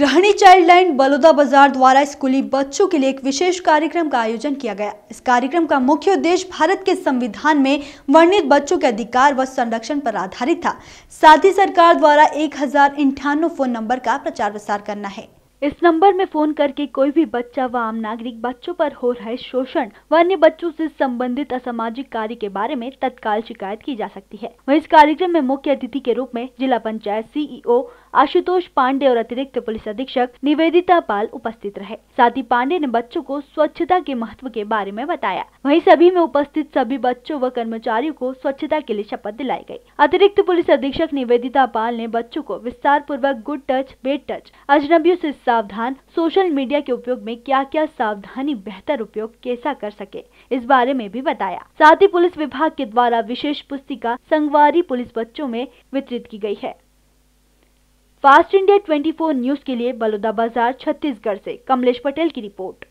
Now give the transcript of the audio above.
गृहणी child line Baloda बाजार द्वारा स्कूली बच्चों के लिए एक विशेष कार्यक्रम का आयोजन किया गया इस कार्यक्रम का मुख्य उद्देश्य भारत के संविधान में वर्णित बच्चों के अधिकार व संरक्षण पर आधारित था साथ ही सरकार द्वारा एक हजार फोन नंबर का प्रचार प्रसार करना है इस नंबर में फोन करके कोई भी बच्चा व आम नागरिक बच्चों पर हो रहे शोषण व अन्य बच्चों से संबंधित असामाजिक कार्य के बारे में तत्काल शिकायत की जा सकती है वहीं इस कार्यक्रम में मुख्य अतिथि के रूप में जिला पंचायत सीईओ आशुतोष पांडे और अतिरिक्त पुलिस अधीक्षक निवेदिता पाल उपस्थित रहे साथ ही पांडे ने बच्चों को स्वच्छता के महत्व के बारे में बताया वही सभी में उपस्थित सभी बच्चों व कर्मचारियों को स्वच्छता के लिए शपथ दिलाई गयी अतिरिक्त पुलिस अधीक्षक निवेदिता पाल ने बच्चों को विस्तार पूर्वक गुड टच बेड टच अजनबियों ऐसी सावधान सोशल मीडिया के उपयोग में क्या क्या सावधानी बेहतर उपयोग कैसा कर सके इस बारे में भी बताया साथ ही पुलिस विभाग के द्वारा विशेष पुस्तिका संगवारी पुलिस बच्चों में वितरित की गई है फास्ट इंडिया 24 न्यूज के लिए बाजार छत्तीसगढ़ से कमलेश पटेल की रिपोर्ट